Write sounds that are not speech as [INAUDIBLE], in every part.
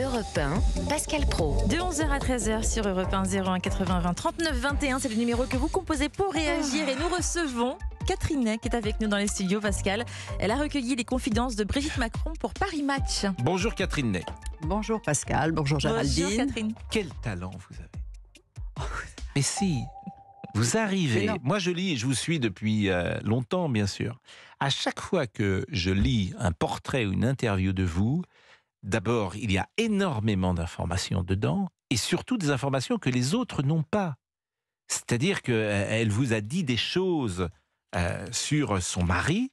Europe Pascal Pro. De 11h à 13h sur Europe 1 01 80 20 39 21, c'est le numéro que vous composez pour réagir et nous recevons Catherine qui est avec nous dans les studios Pascal. Elle a recueilli les confidences de Brigitte Macron pour Paris Match. Bonjour Catherine Ney. Bonjour Pascal, bonjour Géraldine. Bonjour Catherine. Quel talent vous avez. Oh. Mais si, vous arrivez. Moi, je lis et je vous suis depuis euh, longtemps, bien sûr. À chaque fois que je lis un portrait ou une interview de vous, D'abord, il y a énormément d'informations dedans, et surtout des informations que les autres n'ont pas. C'est-à-dire qu'elle euh, vous a dit des choses euh, sur son mari,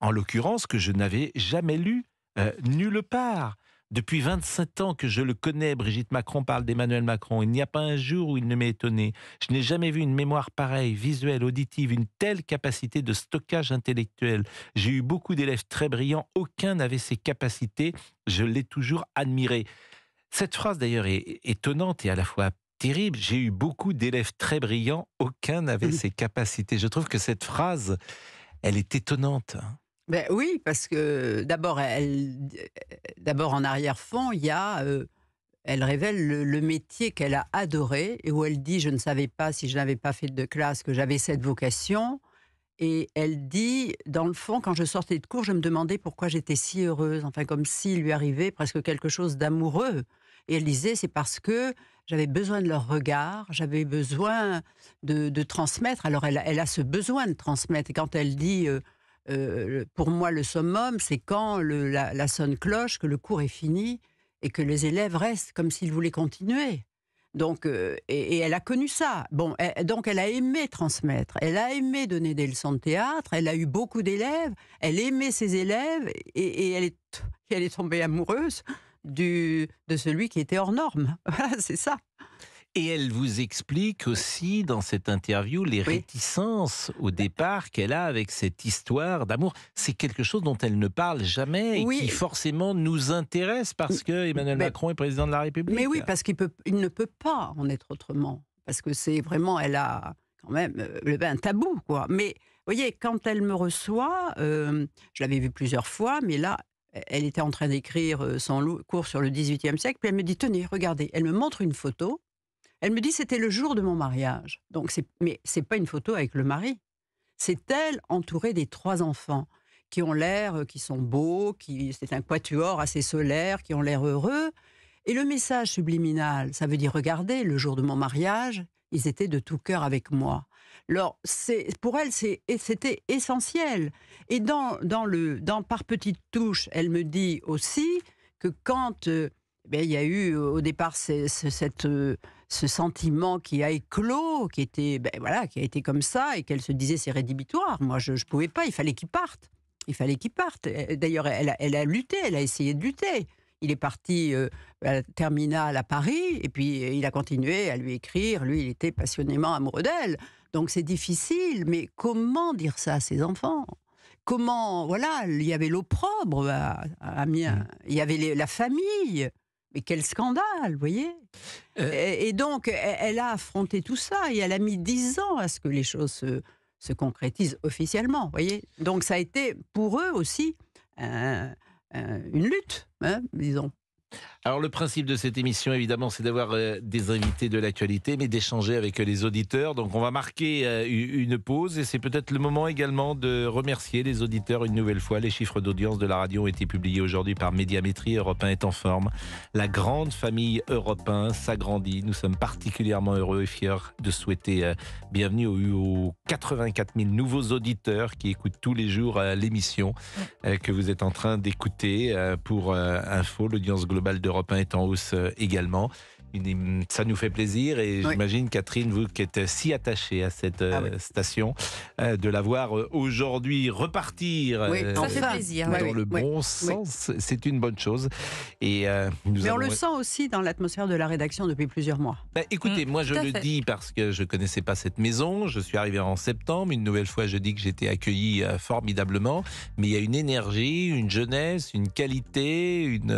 en l'occurrence, que je n'avais jamais lues euh, nulle part. Depuis 27 ans que je le connais, Brigitte Macron parle d'Emmanuel Macron. Il n'y a pas un jour où il ne m'est étonné. Je n'ai jamais vu une mémoire pareille, visuelle, auditive, une telle capacité de stockage intellectuel. J'ai eu beaucoup d'élèves très brillants, aucun n'avait ces capacités. Je l'ai toujours admiré. Cette phrase d'ailleurs est étonnante et à la fois terrible. J'ai eu beaucoup d'élèves très brillants, aucun n'avait [LAUGHS] ces capacités. Je trouve que cette phrase, elle est étonnante. Ben oui, parce que d'abord, elle, d'abord en arrière-fond, il y a euh, elle révèle le, métier qu'elle a adoré et où elle dit je ne savais pas si je n'avais pas fait de classe que j'avais cette vocation. Et elle dit, dans le fond, quand je sortais de cours, je me demandais pourquoi j'étais si heureuse, enfin comme s'il lui arrivait presque quelque chose d'amoureux. Et elle disait, c'est parce que j'avais besoin de leur regard, j'avais besoin de, transmettre. Alors elle, a ce besoin de transmettre. Et quand elle dit, euh, euh, pour moi, le summum, c'est quand la, sonne cloche, que le cours est fini et que les élèves restent comme s'ils voulaient continuer. Donc, euh, et, elle a connu ça. Bon, donc elle a aimé transmettre, elle a aimé donner des leçons de théâtre, elle a eu beaucoup d'élèves, elle aimait ses élèves et, elle, est, tombée amoureuse de celui qui était hors norme. [LAUGHS] c'est ça. Et elle vous explique aussi dans cette interview les réticences au départ qu'elle a avec cette histoire d'amour. C'est quelque chose dont elle ne parle jamais et qui forcément nous intéresse parce que Emmanuel Macron est président de la République. Mais oui, parce qu'il ne peut pas en être autrement. Parce que c'est vraiment, elle a quand même un euh, tabou, quoi. Mais vous voyez, quand elle me reçoit, euh, je l'avais vue plusieurs fois, mais là, elle était en train d'écrire euh, son cours sur le XVIIIe siècle, puis elle me dit, tenez, regardez, elle me montre une photo elle me dit c'était le jour de mon mariage. Donc c'est, mais c'est pas une photo avec le mari. C'est elle entourée des trois enfants qui ont l'air, euh, qui sont beaux, qui c'est un quatuor assez solaire, qui ont l'air heureux. Et le message subliminal, ça veut dire regardez, le jour de mon mariage, ils étaient de tout cœur avec moi. Alors, c'est, pour elle, c'est, c'était essentiel. Et dans, dans le, dans par petites touches, elle me dit aussi que quand euh, eh il y a eu au départ cette euh, ce sentiment qui a éclos, qui était, ben voilà, qui a été comme ça et qu'elle se disait c'est rédhibitoire. Moi, je ne pouvais pas. Il fallait qu'il parte. Il fallait qu'il parte. D'ailleurs, elle, a lutté. Elle a essayé de lutter. Il est parti euh, terminal à Paris et puis euh, il a continué à lui écrire. Lui, il était passionnément amoureux d'elle. Donc c'est difficile, mais comment dire ça à ses enfants Comment, voilà, il y avait l'opprobre à, mm. il y avait la famille, mais quel scandale, vous voyez euh. et, donc, e, elle, a affronté tout ça et elle a mis dix ans à ce que les choses se, concrétisent officiellement, voyez Donc, ça a été pour eux aussi une lutte, hein, disons. Alors le principe de cette émission, évidemment, c'est d'avoir euh, des invités de l'actualité, mais d'échanger avec euh, les auditeurs. Donc on va marquer euh, une pause et c'est peut-être le moment également de remercier les auditeurs une nouvelle fois. Les chiffres d'audience de la radio ont été publiés aujourd'hui par Médiamétrie. Europe 1 est en forme. La grande famille Europe s'agrandit. Nous sommes particulièrement heureux et fiers de souhaiter bienvenue aux, aux 84 000 nouveaux auditeurs qui écoutent tous les jours l'émission que vous êtes en train d'écouter pour Info, l'audience globale globale d'Europe 1 est en hausse euh, également. Hum, ça nous fait plaisir et j'imagine Catherine, vous qui êtes si attachée à cette ah euh, station, euh, de la voir euh, aujourd'hui repartir dans le bon sens, c'est une bonne chose. Et Mais on le sent aussi dans l'atmosphère de la rédaction depuis plusieurs mois. Ben, écoutez, mm, moi je le dis parce que je connaissais pas cette maison, je suis arrivé en septembre, une nouvelle fois je dis que j'étais accueilli formidablement, mais il y a une énergie, une jeunesse, une qualité, une,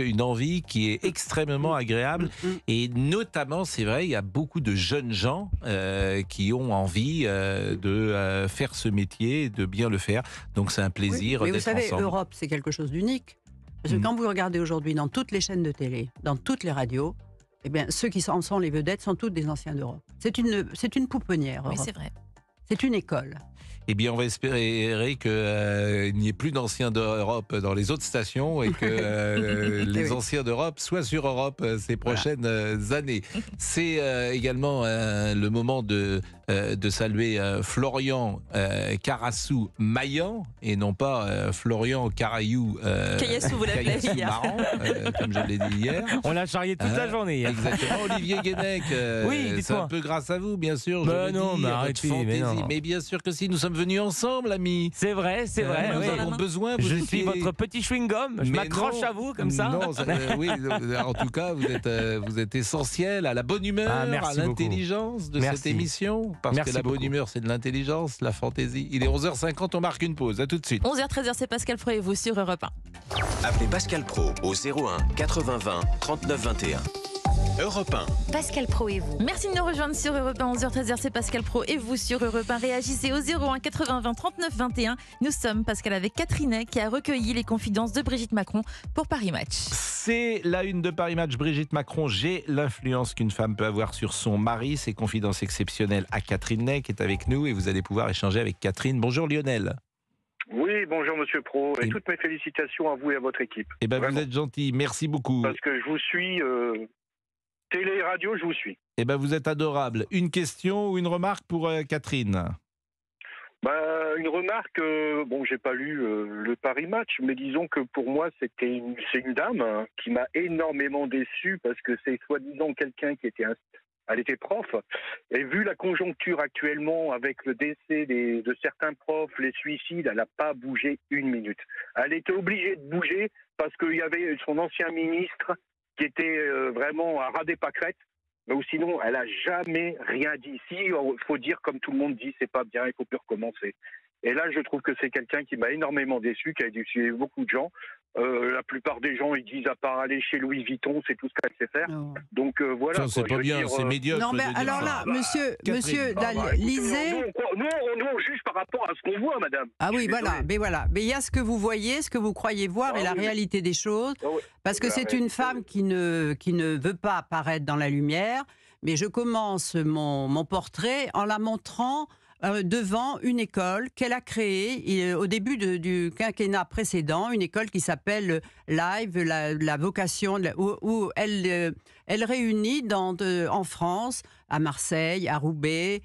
une envie qui est extrêmement mm. agréable Mm, mm. Et notamment, c'est vrai, il y a beaucoup de jeunes gens euh, qui ont envie euh, de euh, faire ce métier, de bien le faire. Donc c'est un plaisir. Oui, mais vous savez, Europe, c'est quelque chose d'unique. Parce que mm. quand vous regardez aujourd'hui dans toutes les chaînes de télé, dans toutes les radios, eh bien, ceux qui en sont les vedettes sont tous des anciens d'Europe. C'est une, c'est une pouponnière. Oui, c'est vrai. C'est une école eh bien, on va espérer qu'il euh, n'y ait plus d'anciens d'Europe dans les autres stations et que [LAUGHS] euh, les anciens d'Europe soient sur Europe euh, ces prochaines années. C'est également le moment de euh, de saluer euh, Florian euh, Carassou Maillan et non pas Florian Carayou Cayassou, vous l'avez comme je l'ai dit hier. [LAUGHS] On l'a charrié toute la journée. Exactement, Olivier Guénec. [LAUGHS] oui, c'est un peu grâce à vous, bien sûr. je bah non, dis, mais, arrêtez, mais, bien sûr que si, nous sommes venus ensemble, amis. C'est vrai, c'est vrai. Nous avons besoin. je suis votre petit chewing-gum. Je m'accroche à vous comme ça. Non, oui, en tout cas, vous êtes, vous êtes essentiel à la bonne ah, humeur, à l'intelligence de cette émission parce que la bonne humeur, c'est de l'intelligence, la fantaisie. Il est 11h50, on marque une pause. À tout de suite. 11 h 13 c'est Pascal Pro et vous sur Europe 1. Appelez Pascal Pro au 01 80 20 39 21. Europe 1. Pascal Pro et vous. Merci de nous rejoindre sur Europe 1 11 h 13 C'est Pascal Pro et vous sur Europe 1. Réagissez au 01 80 20 39 21. Nous sommes Pascal avec Catherine qui a recueilli les confidences de Brigitte Macron pour Paris Match. C'est la une de Paris Match. Brigitte Macron, j'ai l'influence qu'une femme peut avoir sur son mari. Ses confidences exceptionnelles à Catherine Ney qui est avec nous et vous allez pouvoir échanger avec Catherine. Bonjour Lionel. Oui, bonjour Monsieur Pro et, toutes mes félicitations à vous et à votre équipe. Eh bien vous êtes gentil, merci beaucoup. Parce que je vous suis euh, Télé et radio, je vous suis. Eh ben, vous êtes adorable. Une question ou une remarque pour euh, Catherine bah, une remarque, euh, bon, j'ai pas lu euh, le Paris Match, mais disons que pour moi, c'était une, c'est une dame hein, qui m'a énormément déçu parce que c'est soi-disant quelqu'un qui était, elle était prof, et vu la conjoncture actuellement avec le décès de certains profs, les suicides, elle n'a pas bougé une minute. Elle était obligée de bouger parce qu'il y avait son ancien ministre qui était euh, vraiment à ras des pâquerettes. ou sinon, elle n'a jamais rien dit. Si, il faut dire comme tout le monde dit, c'est pas bien, il faut plus recommencer. Et là, je trouve que c'est quelqu'un qui m'a énormément déçu, qui a déçu beaucoup de gens. Euh, la plupart des gens, ils disent à part aller chez Louis Vuitton, c'est tout ce qu'elle sait faire. Ah Donc euh, voilà. Ça, c'est pas bien, c'est euh, médiocre. Non, mais alors là, bah, monsieur, monsieur, Nous, bah, bah, on juge par rapport à ce qu'on voit, madame. Ah oui, voilà, mais voilà. Mais il y a ce que vous voyez, ce que vous croyez voir et ah la réalité des choses. Ah parce que c'est une femme qui ne, qui ne veut pas apparaître dans la lumière. Mais je commence mon, mon portrait en la montrant euh, devant une école qu'elle a créée euh, au début du quinquennat précédent, une école qui s'appelle Live, la, vocation, où, elle, euh, elle réunit dans, en France, à Marseille, à Roubaix,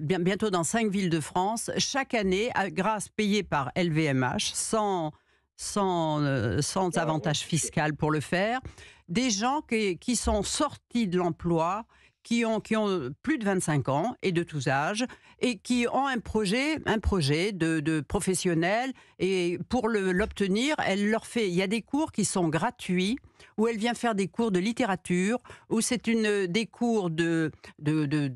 bientôt dans cinq villes de France, chaque année, grâce payée par LVMH, sans, sans, ah, avantage fiscal pour le faire, des gens qui sont sortis de l'emploi qui ont, qui ont plus de 25 ans et de tous âges et qui ont un projet, un projet de, professionnel. Et pour l'obtenir, elle leur fait. Il y a des cours qui sont gratuits où elle vient faire des cours de littérature, où c'est une des cours de, de, de,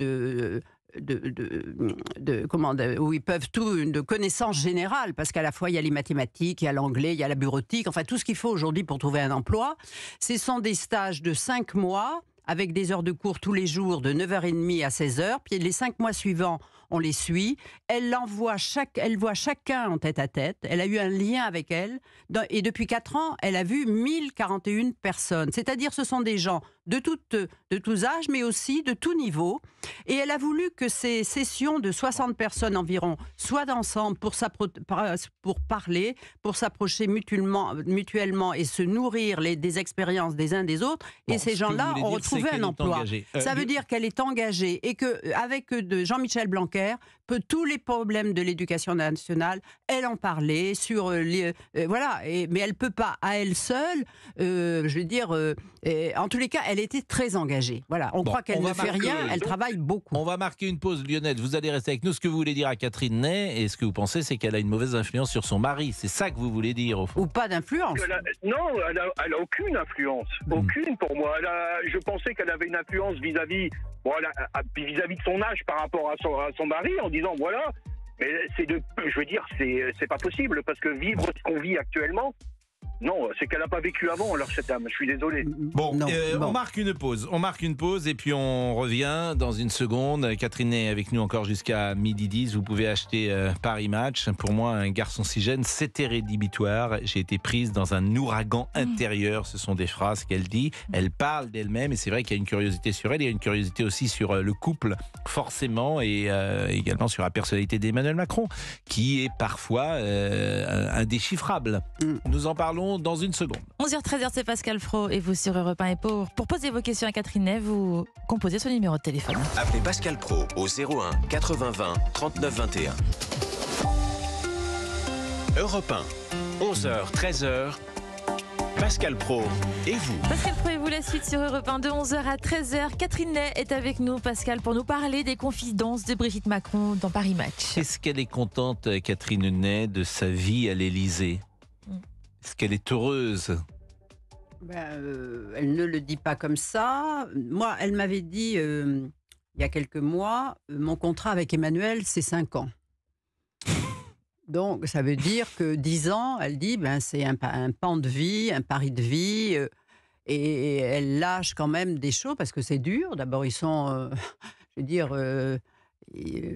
de comment, où ils peuvent tout, une, de connaissances générales, parce qu'à la fois il y a les mathématiques, il y a l'anglais, il y a la bureautique, enfin tout ce qu'il faut aujourd'hui pour trouver un emploi. Ce sont des stages de 5 mois avec des heures de cours tous les jours de 9h30 à 16h. Puis les cinq mois suivants, on les suit. Elle l'envoie chaque, elle voit chacun en tête à tête. Elle a eu un lien avec elle. Et depuis quatre ans, elle a vu 1041 personnes. C'est-à-dire, ce sont des gens de, tout, de tous âges, mais aussi de tout niveau. Et elle a voulu que ces sessions de 60 personnes environ soient ensemble pour, pour parler, pour s'approcher mutuellement, mutuellement et se nourrir des expériences des uns des autres. et ces gens-là, on retrouve un emploi. Euh, ça veut dire qu'elle est engagée et que euh, avec euh, Jean-Michel Blanquer, tous les problèmes de l'éducation nationale. Elle en parlait sur euh, les, euh, voilà, et, mais elle peut pas à elle seule, euh, je veux dire, en tous les cas, elle était très engagée. Voilà, on croit qu'elle ne fait rien, elle travaille beaucoup. On va marquer une pause, Lionette. Vous allez rester avec nous. Ce que vous voulez dire à Catherine Ney et ce que vous pensez, c'est qu'elle a une mauvaise influence sur son mari. C'est ça que vous voulez dire Ou pas d'influence. non, elle a, aucune influence, hmm. aucune pour moi. je pensais qu'elle avait une influence vis-à-vis vis-à-vis de son âge par rapport à son, mari en disant voilà, mais c'est de, je veux dire, c'est pas possible parce que vivre ce qu'on vit actuellement, non, c'est qu'elle n'a pas vécu avant, alors cette dame. Je suis désolé. Bon, euh, on marque une pause. On marque une pause et puis on revient dans une seconde. Catherine est avec nous encore jusqu'à midi 10. Vous pouvez acheter euh, Paris Match. Pour moi, un garçon si jeune, c'était rédhibitoire. J'ai été prise dans un ouragan mm. intérieur. Ce sont des phrases qu'elle dit. Elle parle d'elle-même et c'est vrai qu'il y a une curiosité sur elle. Il y a une curiosité aussi sur euh, le couple, forcément, et également sur la personnalité d'Emmanuel Macron, qui est parfois indéchiffrable. Mm. Nous en parlons dans une seconde. 11h-13h, c'est Pascal Fro et vous sur Europe 1 et pour, pour poser vos questions à Catherine Ney, vous composez son numéro de téléphone. Appelez Pascal Pro au 01 80 20 39 21. Europe 1, 11h, 13h. Pascal Pro et vous. Pascal Pro et vous, la suite sur Europe 1 de 11h à 13h. Catherine Ney est avec nous, Pascal, pour nous parler des confidences de Brigitte Macron dans Paris Match. Est-ce qu'elle est contente, Catherine Ney, de sa vie à l'Elysée est-ce qu'elle est heureuse bah, euh, Elle ne le dit pas comme ça. Moi, elle m'avait dit euh, il y a quelques mois, euh, mon contrat avec Emmanuel, c'est 5 ans. [LAUGHS] Donc, ça veut dire que 10 ans, elle dit, ben, c'est un, pan de vie, un pari de vie. et elle lâche quand même des choses parce que c'est dur. D'abord, ils sont, [LAUGHS] je veux dire,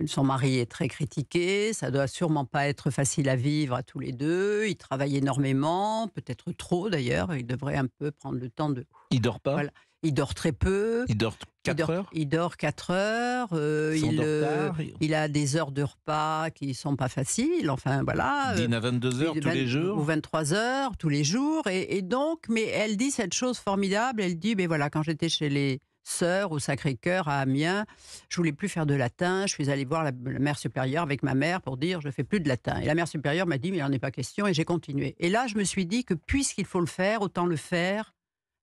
son mari est très critiqué, ça doit sûrement pas être facile à vivre à tous les deux. Il travaille énormément, peut-être trop d'ailleurs. Il devrait un peu prendre le temps de. Il dort pas. Il dort très peu. Il dort 4 heures. Il dort 4 heures. Euh, euh, il, a des heures de repas qui sont pas faciles. Enfin voilà. Euh, Dîne à 22 heures tous les jours. Ou 23 heures tous les jours. et donc, mais elle dit cette chose formidable. Elle dit, mais voilà, quand j'étais chez les sœur au Sacré-Cœur à Amiens. Je voulais plus faire de latin. Je suis allée voir la, mère supérieure avec ma mère pour dire je fais plus de latin. Et la mère supérieure m'a dit mais il n'en est pas question et j'ai continué. Et là, je me suis dit que puisqu'il faut le faire, autant le faire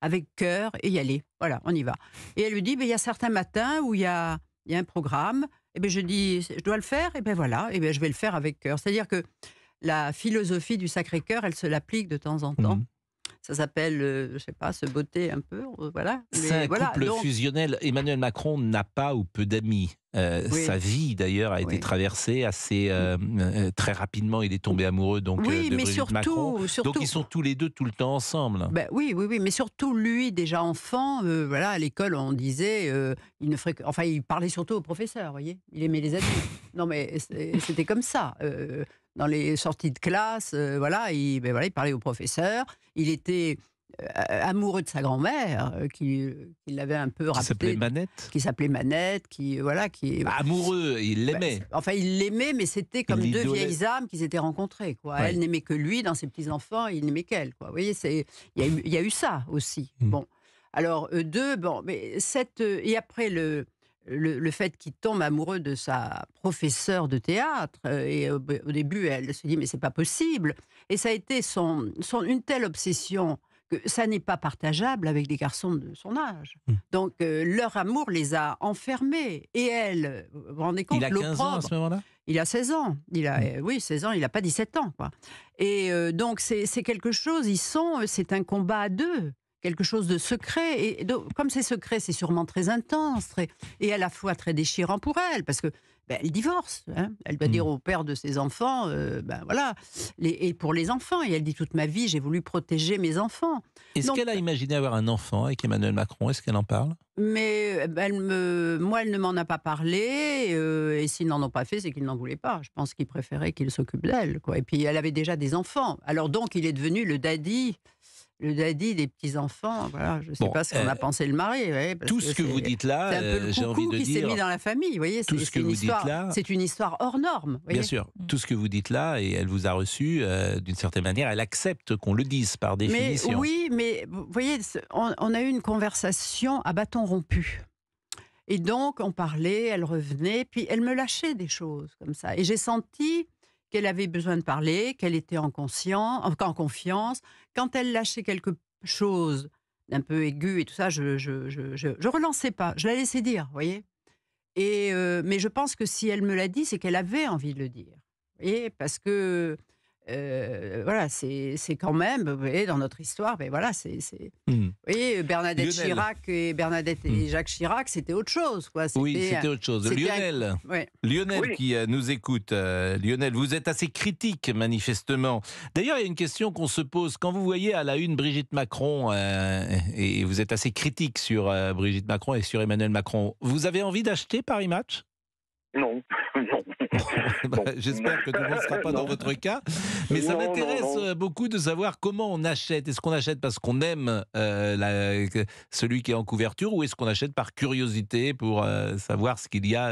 avec cœur et y aller. Voilà, on y va. Et elle lui dit, il y a certains matins où il y a, un programme. Et bien, je dis, je dois le faire. Et bien, voilà, et bien, je vais le faire avec cœur. C'est-à-dire que la philosophie du Sacré-Cœur, elle se l'applique de temps en temps. Mmh ça s'appelle, euh, je sais pas, se botter un peu, euh, voilà. C'est un voilà, couple fusionnel. Emmanuel Macron n'a pas ou peu d'amis. Euh, sa vie, d'ailleurs, a été traversée assez très rapidement. Il est tombé amoureux donc de mais Brigitte surtout, Macron. Donc ils sont tous les deux tout le temps ensemble. Ben oui, oui, oui, mais surtout lui, déjà enfant, voilà, à l'école, on disait, il ne ferait... enfin, il parlait surtout aux professeurs, voyez. Il aimait les adultes. non, mais c'était comme ça dans les sorties de classe, euh, ben voilà, il, parlait au professeur. Il était euh, amoureux de sa grand-mère, euh, qui, l'avait un peu rappelé. Qui s'appelait Manette. Qui s'appelait Manette, qui voilà, qui. Bah, amoureux, il l'aimait. enfin, il l'aimait, mais c'était comme deux vieilles âmes qui s'étaient rencontrées. Quoi. Elle n'aimait que lui dans ses petits enfants, il n'aimait qu'elle. Quoi. Vous voyez, c'est il y, a eu ça aussi. Mmh. Bon, alors deux, bon, mais cette et après le le, fait qu'il tombe amoureux de sa professeure de théâtre. Euh, et euh, au, début, elle se dit mais c'est pas possible. Et ça a été une telle obsession que ça n'est pas partageable avec des garçons de son âge. Mmh. Donc euh, leur amour les a enfermés. Et elle, vous vous rendez compte Il a 15 ans à ce moment-là Il a 16 ans. Il a, mmh. oui, 16 ans, il n'a pas 17 ans. Et donc c'est quelque chose, ils sont, c'est un combat à deux quelque chose de secret. Et comme c'est secret, c'est sûrement très intense et à la fois très déchirant pour elle, parce que ben, elle divorce. Hein. elle doit mm. dire au père de ses enfants, euh, ben voilà, et pour les enfants. Et elle dit toute ma vie, j'ai voulu protéger mes enfants. Est-ce qu'elle a imaginé avoir un enfant avec Emmanuel Macron Est-ce qu'elle en parle Mais ben, elle me, moi, elle ne m'en a pas parlé. Euh, et s'ils n'en ont pas fait, c'est qu'ils n'en voulaient pas. Je pense qu'ils préféraient qu'il s'occupe d'elle. Et puis elle avait déjà des enfants. Alors donc, il est devenu le daddy le daddy des petits-enfants. Voilà, je ne sais pas ce qu'on euh, a pensé le mari. tout ce que vous dites là, euh, j'ai envie de qui dire. s'est mis dans la famille, vous voyez. une histoire, C'est une histoire hors norme. bien sûr. Tout ce que vous dites là, et elle vous a reçu, euh, d'une certaine manière, elle accepte qu'on le dise par définition. Mais, oui, mais vous voyez, on, on a eu une conversation à bâton rompu. Et donc, on parlait, elle revenait, puis elle me lâchait des choses comme ça. Et j'ai senti qu'elle avait besoin de parler, qu'elle était en, en, confiance. Quand elle lâchait quelque chose d'un peu aigu et tout ça, je je, je, je, relançais pas, je la laissais dire, vous voyez. Et euh, mais je pense que si elle me l'a dit, c'est qu'elle avait envie de le dire. voyez parce que voilà, c'est quand même, vous voyez, dans notre histoire, mais ben voilà, c'est. Mmh. Vous voyez, Bernadette Chirac et Bernadette mmh. et Jacques Chirac, c'était autre chose, quoi. Oui, c'était autre chose. Lionel, Lionel qui euh, nous écoute. Euh, Lionel, vous êtes assez critique, manifestement. D'ailleurs, il y a une question qu'on se pose. Quand vous voyez à la une Brigitte Macron, euh, et vous êtes assez critique sur Brigitte Macron et sur Emmanuel Macron, vous avez envie d'acheter Paris Match Non. [LAUGHS] Bah, j'espère que tout ne sera pas dans votre cas. Mais ça m'intéresse euh, beaucoup de savoir comment on achète. Est-ce qu'on achète parce qu'on aime euh, la, celui qui est en couverture ou est-ce qu'on achète par curiosité pour euh, savoir ce qu'il y a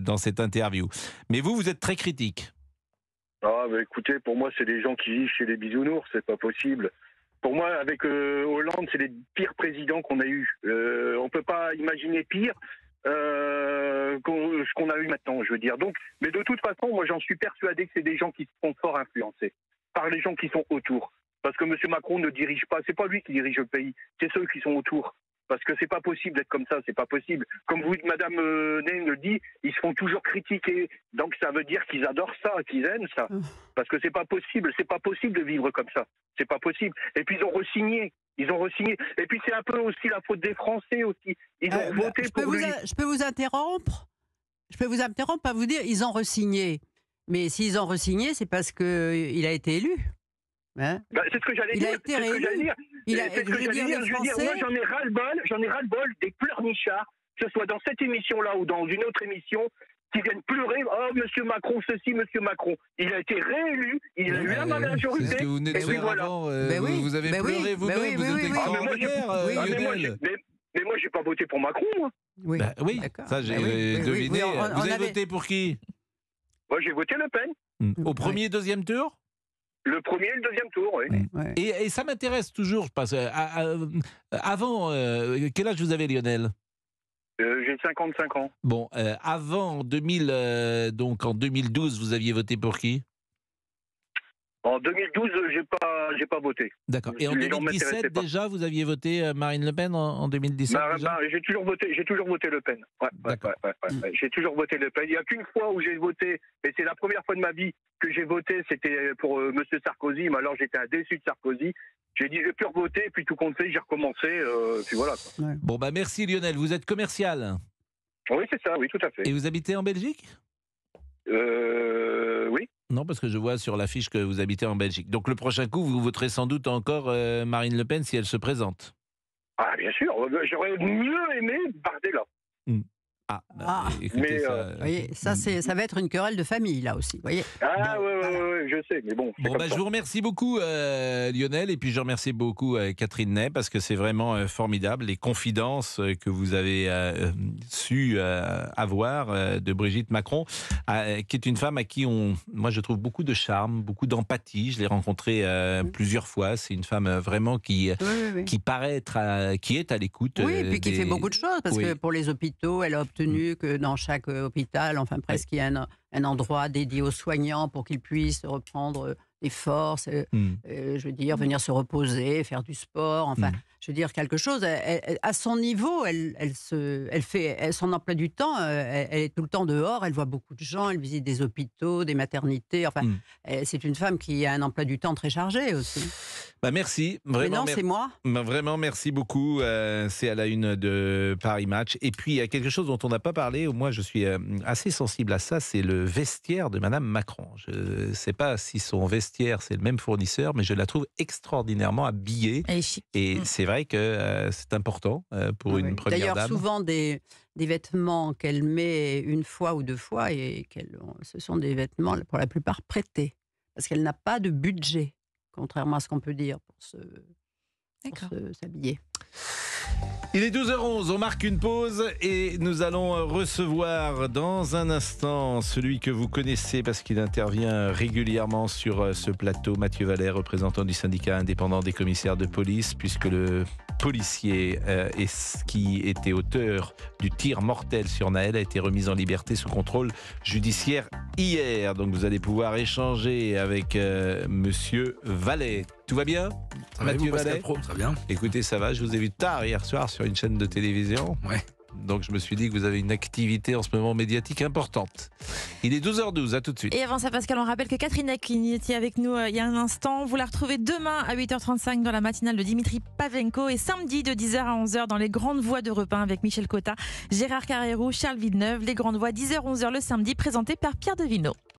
dans cette interview Mais vous, vous êtes très critique. Ah, bah, écoutez, pour moi, c'est des gens qui vivent chez les bisounours, c'est pas possible pour moi, avec Hollande, c'est les pires présidents qu'on a eus. on ne peut pas imaginer pire. Euh, ce qu'on a eu maintenant, je veux dire. Donc, mais de toute façon, moi, j'en suis persuadé que c'est des gens qui se fort influencés par les gens qui sont autour. Parce que M. Macron ne dirige pas, c'est pas lui qui dirige le pays, c'est ceux qui sont autour. Parce que c'est pas possible d'être comme ça, c'est pas possible. Comme vous, Madame euh, le dit, ils se font toujours critiquer. Donc ça veut dire qu'ils adorent ça, qu'ils aiment ça. Ah. Parce que c'est pas possible, c'est pas possible de vivre comme ça. C'est pas possible. Et puis ils ont re-signé ils ont re-signé. Et puis c'est un peu aussi la faute des Français aussi. Ils ont euh, je pour peux Vous je peux vous interrompre Je peux vous interrompre à vous dire ils ont re-signé. Mais s'ils ont re-signé, c'est parce qu'il euh, a été élu. c'est ce que j'allais dire. C'est ce que j'allais Il a, été que moi, j'en ai ras-le-bol, j'en ai ras-le-bol des pleurnichards que ce soit dans cette émission-là ou dans une autre émission, qui viennent pleurer. Oh, monsieur Macron, ceci, monsieur Macron. Il a été réélu, il a eu la majorité. C'est ce que vous vous, avez pleuré vous-même, vous êtes extraordinaire, euh, mais, moi, je mais moi, j'ai pas voté pour Macron, moi. Oui, bah ça j'ai bah euh, deviné. vous avez voté pour qui Moi, j'ai voté Le Pen. Hmm. Au premier, et deuxième tour le premier et le deuxième tour, oui. et, ça m'intéresse toujours, parce que euh, avant, quel âge vous avez, Lionel euh, j'ai 55 ans. Bon, euh, avant 2000, euh, donc en 2012, vous aviez voté pour qui en 2012, j'ai pas, j'ai pas voté. D'accord. Et en 2017, déjà, vous aviez voté euh, Marine Le Pen en, 2017 bah, J'ai toujours voté, j'ai toujours voté Le Pen. Ouais, ouais, ouais, j'ai toujours voté Le Pen. Il n'y a qu'une fois où j'ai voté, et c'est la première fois de ma vie que j'ai voté, c'était pour M. Euh, Monsieur Sarkozy. Mais alors, j'étais un déçu de Sarkozy. J'ai dit, je vais plus revoter, puis tout compte fait, j'ai recommencé, euh, puis voilà. Bon bah merci Lionel. Vous êtes commercial. Oui, c'est ça. Oui, tout à fait. Et vous habitez en Belgique euh, Oui. Non, parce que je vois sur l'affiche que vous habitez en Belgique. Donc le prochain coup, vous voterez sans doute encore euh, Marine Le Pen si elle se présente. Ah, bien sûr. Euh, j'aurais mieux aimé Bardella. Hmm ça, ça, va être une querelle de famille, là aussi. Ah, oui, je sais, mais bon. Bah, je vous remercie beaucoup, euh, Lionel, et puis je remercie beaucoup euh, Catherine Ney, parce que c'est vraiment euh, formidable les confidences que vous avez su avoir de Brigitte Macron, qui est une femme à qui on. Moi, je trouve beaucoup de charme, beaucoup d'empathie. Je l'ai rencontrée mmh. plusieurs fois. C'est une femme vraiment qui, qui paraît être qui est à l'écoute. Oui, et qui fait beaucoup de choses, parce que pour les hôpitaux, elle a obtenu Mm. que dans chaque euh, hôpital, enfin presque, il y a un, endroit dédié aux soignants pour qu'ils puissent reprendre euh, des forces, euh, mm. je veux dire, venir se reposer, faire du sport, enfin, mm je veux dire, quelque chose. à son niveau, elle, se, elle fait son emploi du temps, euh, elle, est tout le temps dehors, elle voit beaucoup de gens, elle visite des hôpitaux, des maternités. Enfin, hmm. c'est une femme qui a un emploi du temps très chargé aussi. Bah merci. Vraiment, c'est moi. Bah, vraiment, merci beaucoup. Euh, c'est à la une de Paris Match. Et puis, il y a quelque chose dont on n'a pas parlé, moi je suis euh, assez sensible à ça, c'est le vestiaire de Madame Macron. Je ne sais pas si son vestiaire, c'est le même fournisseur, mais je la trouve extraordinairement habillée. Et hmm. c'est vrai que euh, c'est important euh, pour ah une première dame. D'ailleurs, souvent des, vêtements qu'elle met une fois ou deux fois, et ce sont des vêtements pour la plupart prêtés, parce qu'elle n'a pas de budget, contrairement à ce qu'on peut dire pour, se, pour s'habiller. Il est 12h11, on marque une pause et nous allons recevoir dans un instant celui que vous connaissez parce qu'il intervient régulièrement sur euh, ce plateau, Mathieu Vallet, représentant du syndicat indépendant des commissaires de police, puisque le policier euh, qui était auteur du tir mortel sur Naël a été remis en liberté sous contrôle judiciaire hier. Donc vous allez pouvoir échanger avec euh, Monsieur Vallet. Tout va bien Mathieu Valet bien. Écoutez, ça va. Je vous ai vu tard hier soir sur une chaîne de télévision. Ouais. Donc je me suis dit que vous avez une activité en ce moment médiatique importante. Il est 12h12, à tout de suite. Et avant ça, Pascal, on rappelle que Catherine Acklin était avec nous euh, il y a un instant. Vous la retrouvez demain à 8h35 dans la matinale de Dimitri Pavenko et samedi de 10h à 11h dans les grandes Voies de repas avec Michel Cotta, Gérard Carrérou, Charles Villeneuve. Les grandes Voies, 10h-11h le samedi, présenté par Pierre de